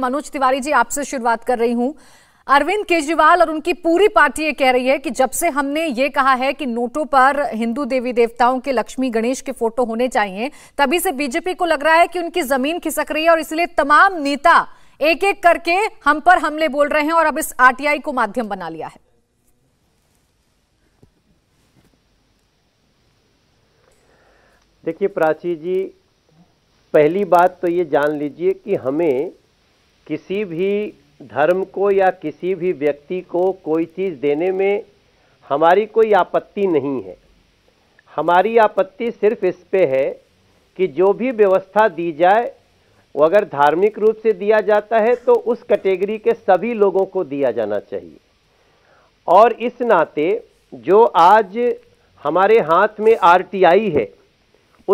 मनोज तिवारी जी आपसे शुरुआत कर रही हूं अरविंद केजरीवाल और उनकी पूरी पार्टी ये कह रही है कि जब से हमने ये कहा है कि नोटों पर हिंदू देवी देवताओं के लक्ष्मी गणेश के फोटो होने चाहिए तभी से बीजेपी को लग रहा है कि उनकी जमीन खिसक रही है और इसलिए तमाम नेता एक एक करके हम पर हमले बोल रहे हैं और अब इस आरटीआई को माध्यम बना लिया है देखिए प्राची जी पहली बात तो ये जान लीजिए कि हमें किसी भी धर्म को या किसी भी व्यक्ति को कोई चीज़ देने में हमारी कोई आपत्ति नहीं है हमारी आपत्ति सिर्फ इस पे है कि जो भी व्यवस्था दी जाए वो अगर धार्मिक रूप से दिया जाता है तो उस कैटेगरी के सभी लोगों को दिया जाना चाहिए और इस नाते जो आज हमारे हाथ में आरटीआई है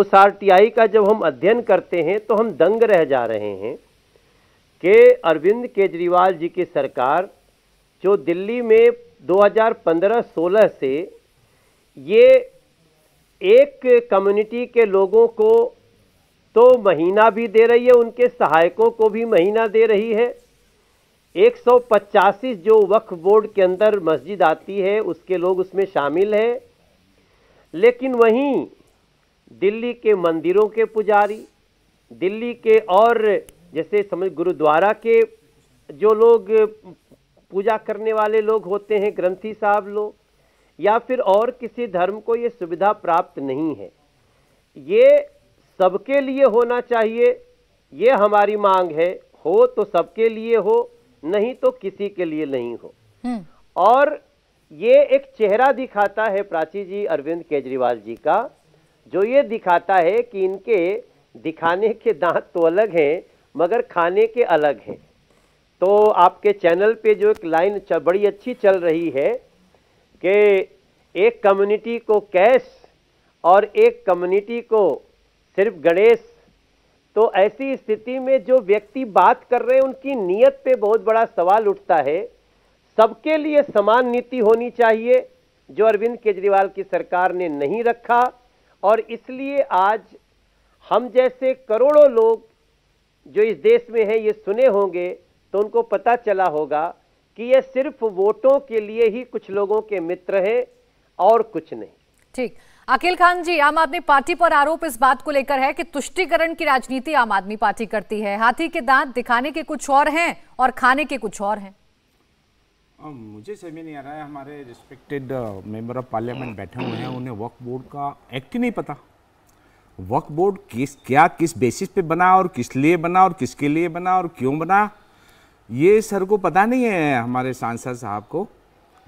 उस आरटीआई का जब हम अध्ययन करते हैं तो हम दंग रह जा रहे हैं कि अरविंद केजरीवाल जी की सरकार जो दिल्ली में 2015-16 से ये एक कम्युनिटी के लोगों को तो महीना भी दे रही है उनके सहायकों को भी महीना दे रही है एक जो वक्फ बोर्ड के अंदर मस्जिद आती है उसके लोग उसमें शामिल हैं लेकिन वहीं दिल्ली के मंदिरों के पुजारी दिल्ली के और जैसे समझ गुरुद्वारा के जो लोग पूजा करने वाले लोग होते हैं ग्रंथी साहब लोग या फिर और किसी धर्म को ये सुविधा प्राप्त नहीं है ये सबके लिए होना चाहिए ये हमारी मांग है हो तो सबके लिए हो नहीं तो किसी के लिए नहीं हो हम्म। और ये एक चेहरा दिखाता है प्राची जी अरविंद केजरीवाल जी का जो ये दिखाता है कि इनके दिखाने के दांत तो अलग हैं मगर खाने के अलग हैं तो आपके चैनल पे जो एक लाइन बड़ी अच्छी चल रही है कि एक कम्युनिटी को कैश और एक कम्युनिटी को सिर्फ गणेश तो ऐसी स्थिति में जो व्यक्ति बात कर रहे हैं उनकी नीयत पे बहुत बड़ा सवाल उठता है सबके लिए समान नीति होनी चाहिए जो अरविंद केजरीवाल की सरकार ने नहीं रखा और इसलिए आज हम जैसे करोड़ों लोग जो इस देश में हैं ये सुने होंगे तो उनको पता चला होगा कि ये सिर्फ वोटों के लिए ही कुछ लोगों के मित्र हैं और कुछ नहीं ठीक अखिल खान जी आम आदमी पार्टी पर आरोप इस बात को लेकर है कि तुष्टिकरण की राजनीति आम आदमी पार्टी करती है हाथी के दांत दिखाने के कुछ और हैं और खाने के कुछ और हैं मुझे समझ नहीं आ रहा है हमारे रिस्पेक्टेड मेंबर ऑफ पार्लियामेंट बैठे हुए हैं उन्हें वक्त बोर्ड का एक्ट नहीं पता वक्फ बोर्ड किस क्या किस बेसिस पे बना और किस लिए बना और किसके लिए बना और क्यों बना ये सर को पता नहीं है हमारे सांसद साहब को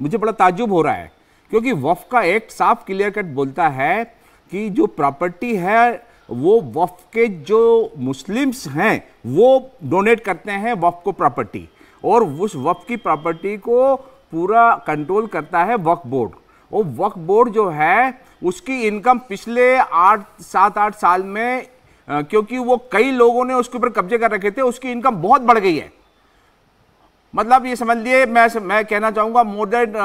मुझे बड़ा ताजुब हो रहा है क्योंकि वफ का एक्ट साफ क्लियर कट बोलता है कि जो प्रॉपर्टी है वो वफ के जो मुस्लिम्स हैं वो डोनेट करते हैं वफ को प्रॉपर्टी और उस वफ की प्रॉपर्टी को पूरा कंट्रोल करता है वक्फ बोर्ड वो वक्फ बोर्ड जो है उसकी इनकम पिछले आठ सात आठ साल में क्योंकि वो कई लोगों ने उसके ऊपर कब्जे कर रखे थे उसकी इनकम बहुत बढ़ गई है मतलब ये समझ लिए मैं मैं कहना चाहूँगा मोर देन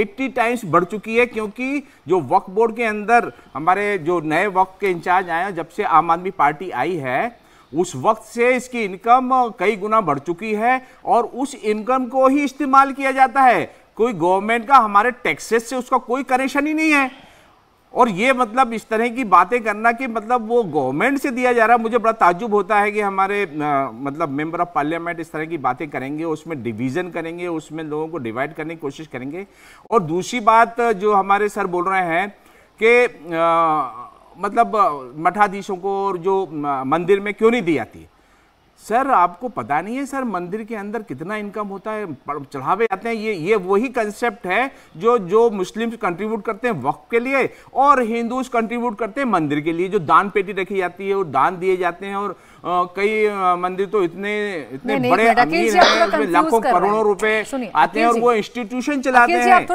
एट्टी टाइम्स बढ़ चुकी है क्योंकि जो वक्फ बोर्ड के अंदर हमारे जो नए वक्त के इंचार्ज आए हैं जब से आम आदमी पार्टी आई है उस वक्त से इसकी इनकम कई गुना बढ़ चुकी है और उस इनकम को ही इस्तेमाल किया जाता है कोई गवर्नमेंट का हमारे टैक्सेस से उसका कोई कनेक्शन ही नहीं है और ये मतलब इस तरह की बातें करना कि मतलब वो गवर्नमेंट से दिया जा रहा है मुझे बड़ा ताजुब होता है कि हमारे आ, मतलब मेंबर ऑफ पार्लियामेंट इस तरह की बातें करेंगे उसमें डिवीज़न करेंगे उसमें लोगों को डिवाइड करने की कोशिश करेंगे और दूसरी बात जो हमारे सर बोल रहे हैं कि मतलब मठाधीशों को और जो मंदिर में क्यों नहीं दी जाती सर आपको पता नहीं है सर मंदिर के अंदर कितना इनकम होता है चढ़ावे जाते हैं ये ये वही कंसेप्ट है जो जो मुस्लिम्स कंट्रीब्यूट करते हैं वक्त के लिए और हिंदूज कंट्रीब्यूट करते हैं मंदिर के लिए जो दान पेटी रखी जाती है और दान दिए जाते हैं और आ, कई मंदिर तो इतने इतने बड़े अमीर हैं उसमें लाखों करोड़ों रुपए आते हैं और वो इंस्टीट्यूशन चलाते हैं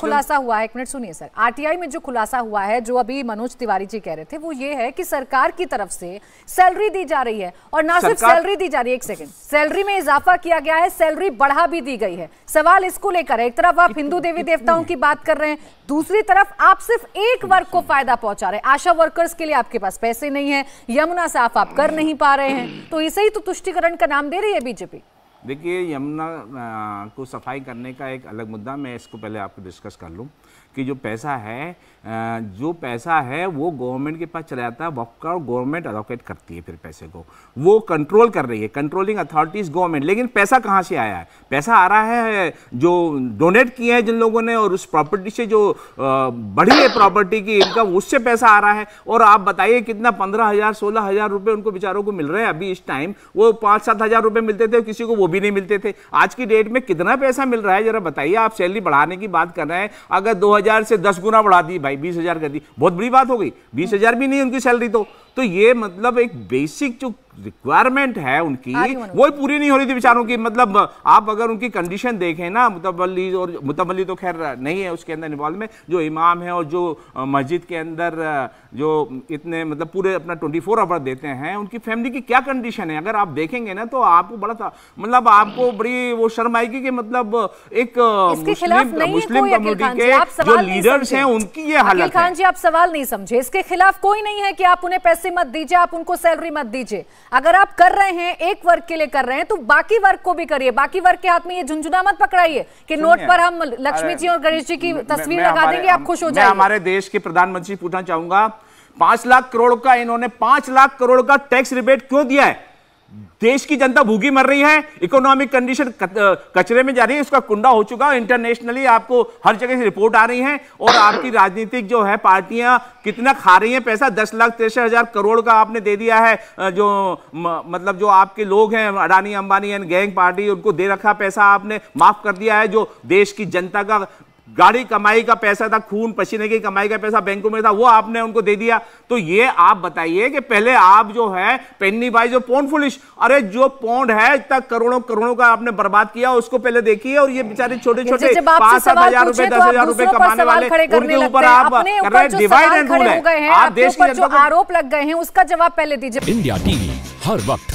खुलासा हुआ है एक मिनट सुनिए सर आरटीआई में जो खुलासा हुआ है जो अभी मनोज तिवारी जी कह रहे थे वो ये है कि सरकार की तरफ से सैलरी दी जा रही है और ना सिर्फ सैलरी दी जा रही है एक सेकंड सैलरी में इजाफा किया गया है सैलरी बढ़ा भी दी गई है सवाल इसको लेकर है एक तरफ आप हिंदू देवी देवताओं की बात कर रहे हैं दूसरी तरफ आप सिर्फ एक वर्ग को फायदा पहुंचा रहे हैं आशा वर्कर्स के लिए आपके पास पैसे नहीं है यमुना साफ आप कर नहीं पा रहे हैं तो इसे ही तो तुष्टिकरण का नाम दे रही है बीजेपी देखिए यमुना को सफाई करने का एक अलग मुद्दा मैं इसको पहले आपको डिस्कस कर लूँ कि जो पैसा है जो पैसा है वो गवर्नमेंट के पास चला जाता है वक्त का गवर्नमेंट अलोकेट करती है फिर पैसे को वो कंट्रोल कर रही है कंट्रोलिंग अथॉरिटीज़ गवर्नमेंट लेकिन पैसा कहाँ से आया है पैसा आ रहा है जो डोनेट किए हैं जिन लोगों ने और उस प्रॉपर्टी से जो बढ़ी है प्रॉपर्टी की इनकम उससे पैसा आ रहा है और आप बताइए कितना पंद्रह हज़ार सोलह हज़ार रुपये उनको बेचारों को मिल रहे हैं अभी इस टाइम वो पाँच सात हज़ार रुपये मिलते थे किसी को वो भी नहीं मिलते थे आज की डेट में कितना पैसा मिल रहा है जरा बताइए आप सैलरी बढ़ाने की बात कर रहे हैं अगर दो से दस गुना बढ़ा दी भाई बीस कर दी बहुत बड़ी बात हो गई बीस भी नहीं उनकी सैलरी तो तो ये मतलब एक बेसिक जो रिक्वायरमेंट है उनकी वो पूरी नहीं हो रही थी बेचारों की मतलब आप अगर उनकी कंडीशन देखें ना मुतवली और मुतवली तो खैर नहीं है उसके अंदर इन्वॉल्व में जो इमाम है और जो मस्जिद के अंदर जो इतने मतलब पूरे अपना 24 फोर आवर देते हैं उनकी फैमिली की क्या कंडीशन है अगर आप देखेंगे ना तो आपको बड़ा था मतलब आपको बड़ी वो शर्म आएगी कि मतलब एक मुस्लिम मुस्लिम कम्युनिटी के जो लीडर्स हैं उनकी ये हालत खान जी आप सवाल नहीं समझे इसके खिलाफ कोई नहीं है कि आप उन्हें पैसे पैसे मत दीजिए आप उनको सैलरी मत दीजिए अगर आप कर रहे हैं एक वर्ग के लिए कर रहे हैं तो बाकी वर्ग को भी करिए बाकी वर्ग के हाथ में ये झुंझुना मत पकड़ाइए कि नोट पर हम लक्ष्मी जी और गणेश जी की तस्वीर लगा देंगे आप खुश हो जाए हमारे देश के प्रधानमंत्री पूछना चाहूंगा पांच लाख करोड़ का इन्होंने पांच लाख करोड़ का टैक्स रिबेट क्यों दिया है देश की जनता भूखी मर रही है इकोनॉमिक कंडीशन कचरे में जा रही है उसका कुंडा हो चुका है इंटरनेशनली आपको हर जगह से रिपोर्ट आ रही है और आपकी राजनीतिक जो है पार्टियां कितना खा रही हैं पैसा दस लाख तिरसठ हजार करोड़ का आपने दे दिया है जो मतलब जो आपके लोग हैं Adani Ambani and gang party उनको दे रखा पैसा आपने माफ कर दिया है जो देश की जनता का गाड़ी कमाई का पैसा था खून पसीने की कमाई का पैसा बैंकों में था वो आपने उनको दे दिया तो ये आप बताइए कि पहले आप जो है पेन्नी भाई जो पोन फुलिश अरे जो पौंड है इतना करोड़ों करोड़ों का आपने बर्बाद किया उसको पहले देखिए और ये बेचारे छोटे छोटे पांच सात हजार रुपए दस हजार रुपए कमाने वाले उनके ऊपर आप डिवाइड एंड रूल है आप देश के आरोप लग गए हैं उसका जवाब पहले दीजिए इंडिया टीवी हर वक्त